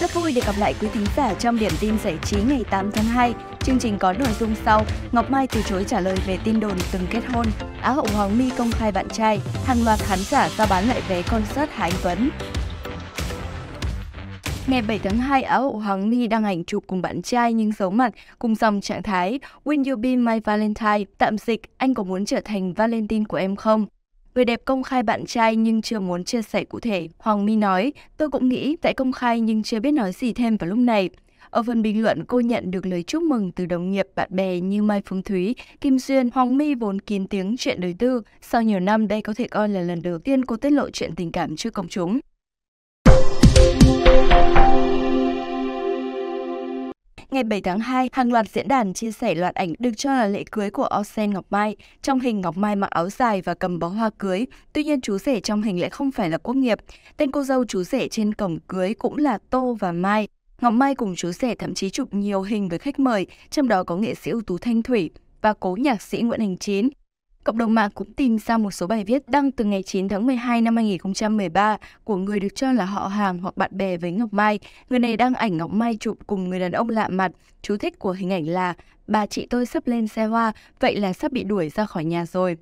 Rất vui được gặp lại quý thính giả trong điểm tin giải trí ngày 8 tháng 2. Chương trình có nội dung sau: Ngọc Mai từ chối trả lời về tin đồn từng kết hôn, Á hậu Hoàng My công khai bạn trai, hàng loạt khán giả ra bán lại vé concert Hà Anh Tuấn. Ngày 7 tháng 2, Á hậu Hoàng My đăng ảnh chụp cùng bạn trai nhưng giấu mặt, cùng dòng trạng thái Will you be my Valentine, tạm dịch Anh có muốn trở thành Valentine của em không? Người đẹp công khai bạn trai nhưng chưa muốn chia sẻ cụ thể. Hoàng My nói, tôi cũng nghĩ tại công khai nhưng chưa biết nói gì thêm vào lúc này. Ở phần bình luận, cô nhận được lời chúc mừng từ đồng nghiệp bạn bè như Mai Phương Thúy, Kim Duyên, Hoàng My vốn kín tiếng chuyện đời tư. Sau nhiều năm, đây có thể coi là lần đầu tiên cô tiết lộ chuyện tình cảm trước công chúng ngày 7 tháng 2, hàng loạt diễn đàn chia sẻ loạt ảnh được cho là lễ cưới của Orsen Ngọc Mai. Trong hình Ngọc Mai mặc áo dài và cầm bó hoa cưới, tuy nhiên chú rể trong hình lại không phải là quốc nghiệp. Tên cô dâu chú rể trên cổng cưới cũng là Tô và Mai. Ngọc Mai cùng chú rể thậm chí chụp nhiều hình với khách mời, trong đó có nghệ sĩ ưu tú Thanh Thủy và cố nhạc sĩ Nguyễn Hành Chín. Cộng đồng mạng cũng tìm ra một số bài viết đăng từ ngày 9 tháng 12 năm 2013 của người được cho là họ hàng hoặc bạn bè với Ngọc Mai. Người này đăng ảnh Ngọc Mai chụp cùng người đàn ông lạ mặt. Chú thích của hình ảnh là bà chị tôi sắp lên xe hoa, vậy là sắp bị đuổi ra khỏi nhà rồi.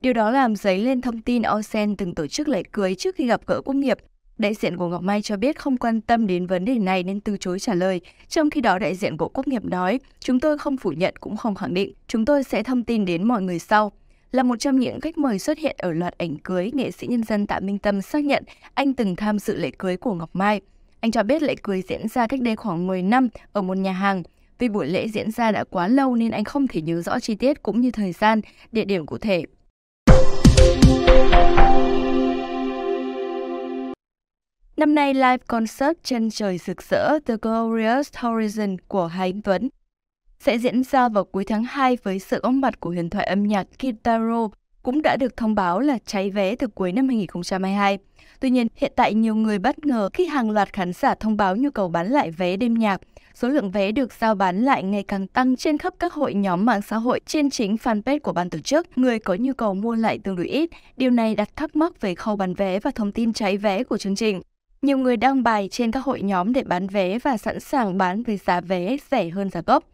Điều đó làm dấy lên thông tin Osen từng tổ chức lễ cưới trước khi gặp gỡ quốc nghiệp. Đại diện của Ngọc Mai cho biết không quan tâm đến vấn đề này nên từ chối trả lời. Trong khi đó, đại diện của quốc nghiệp nói, chúng tôi không phủ nhận cũng không khẳng định. Chúng tôi sẽ thông tin đến mọi người sau là một trong những khách mời xuất hiện ở loạt ảnh cưới, nghệ sĩ nhân dân Tạ Minh Tâm xác nhận anh từng tham dự lễ cưới của Ngọc Mai. Anh cho biết lễ cưới diễn ra cách đây khoảng 10 năm ở một nhà hàng. Vì buổi lễ diễn ra đã quá lâu nên anh không thể nhớ rõ chi tiết cũng như thời gian, địa điểm cụ thể. Năm nay live concert chân trời rực rỡ The Glorious Horizon của Hà Anh Tuấn sẽ diễn ra vào cuối tháng 2 với sự góp mặt của huyền thoại âm nhạc Kitaro cũng đã được thông báo là cháy vé từ cuối năm 2022. Tuy nhiên, hiện tại nhiều người bất ngờ khi hàng loạt khán giả thông báo nhu cầu bán lại vé đêm nhạc. Số lượng vé được giao bán lại ngày càng tăng trên khắp các hội nhóm mạng xã hội trên chính fanpage của ban tổ chức. Người có nhu cầu mua lại tương đối ít. Điều này đặt thắc mắc về khâu bán vé và thông tin cháy vé của chương trình. Nhiều người đăng bài trên các hội nhóm để bán vé và sẵn sàng bán với giá vé rẻ hơn giá gốc.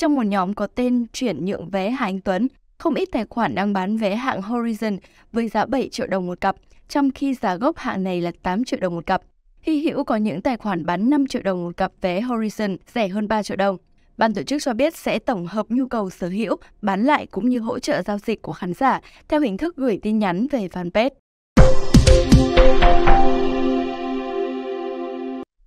Trong một nhóm có tên chuyển nhượng vé Hà Anh Tuấn, không ít tài khoản đang bán vé hạng Horizon với giá 7 triệu đồng một cặp, trong khi giá gốc hạng này là 8 triệu đồng một cặp. Hy hữu có những tài khoản bán 5 triệu đồng một cặp vé Horizon rẻ hơn 3 triệu đồng. Ban tổ chức cho biết sẽ tổng hợp nhu cầu sở hữu, bán lại cũng như hỗ trợ giao dịch của khán giả theo hình thức gửi tin nhắn về fanpage.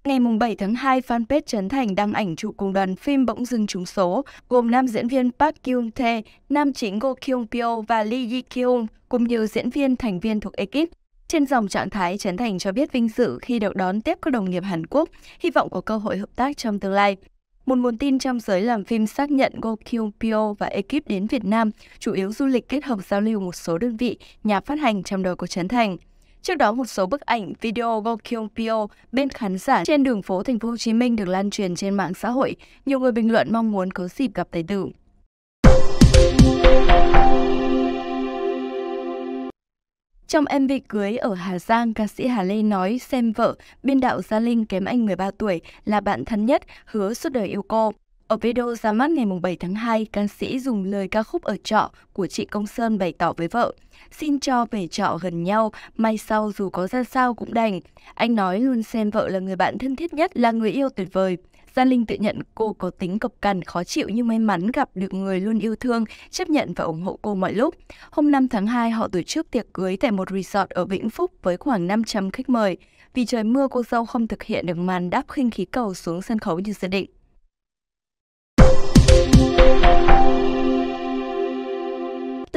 Ngày 7 tháng 2, fanpage Trấn Thành đăng ảnh chụp cùng đoàn phim Bỗng dưng trúng số, gồm nam diễn viên Park Kyung Tae, nam chính Go Kyung Pyo và Lee Ji Kyung, cùng nhiều diễn viên thành viên thuộc ekip. Trên dòng trạng thái, Trấn Thành cho biết vinh dự khi được đón tiếp các đồng nghiệp Hàn Quốc, hy vọng có cơ hội hợp tác trong tương lai. Một nguồn tin trong giới làm phim xác nhận Go Kyung Pyo và ekip đến Việt Nam, chủ yếu du lịch kết hợp giao lưu một số đơn vị, nhà phát hành trong đó của Trấn Thành. Trước đó, một số bức ảnh, video Gokyung Pyo bên khán giả trên đường phố Thành phố Hồ Chí Minh được lan truyền trên mạng xã hội. Nhiều người bình luận mong muốn có dịp gặp tài tử. Trong MV cưới ở Hà Giang, ca sĩ Hà Lê nói xem vợ, biên đạo Gia Linh kém anh 13 tuổi là bạn thân nhất, hứa suốt đời yêu cô. Ở video ra mắt ngày 7 tháng 2, ca sĩ dùng lời ca khúc ở trọ của chị Công Sơn bày tỏ với vợ. Xin cho về trọ gần nhau, mai sau dù có ra sao cũng đành. Anh nói luôn xem vợ là người bạn thân thiết nhất, là người yêu tuyệt vời. Gia Linh tự nhận cô có tính cộc cằn, khó chịu nhưng may mắn gặp được người luôn yêu thương, chấp nhận và ủng hộ cô mọi lúc. Hôm 5 tháng 2, họ tổ chức tiệc cưới tại một resort ở Vĩnh Phúc với khoảng 500 khách mời. Vì trời mưa, cô dâu không thực hiện được màn đáp khinh khí cầu xuống sân khấu như dự định.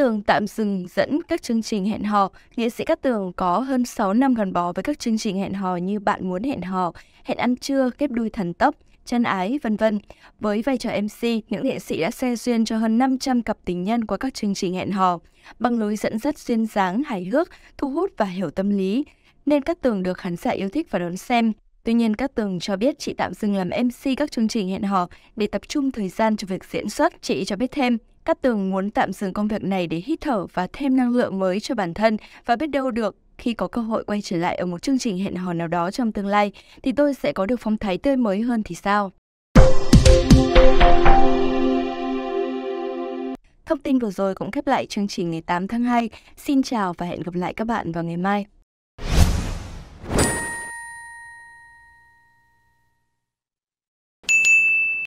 Tường tạm dừng dẫn các chương trình hẹn hò. Nghệ sĩ Cát Tường có hơn 6 năm gắn bó với các chương trình hẹn hò như Bạn muốn hẹn hò, Hẹn ăn trưa, Kép đuôi thần tốc, Chân ái, vân vân. Với vai trò MC, những nghệ sĩ đã xe duyên cho hơn 500 cặp tình nhân qua các chương trình hẹn hò. Bằng lối dẫn dắt duyên dáng, hài hước, thu hút và hiểu tâm lý, nên các Tường được khán giả yêu thích và đón xem. Tuy nhiên, các Tường cho biết chị tạm dừng làm MC các chương trình hẹn hò để tập trung thời gian cho việc diễn xuất. Chị cho biết thêm, Cát Tường muốn tạm dừng công việc này để hít thở và thêm năng lượng mới cho bản thân và biết đâu được khi có cơ hội quay trở lại ở một chương trình hẹn hò nào đó trong tương lai thì tôi sẽ có được phong thái tươi mới hơn thì sao? Thông tin vừa rồi cũng khép lại chương trình ngày 8 tháng 2. Xin chào và hẹn gặp lại các bạn vào ngày mai.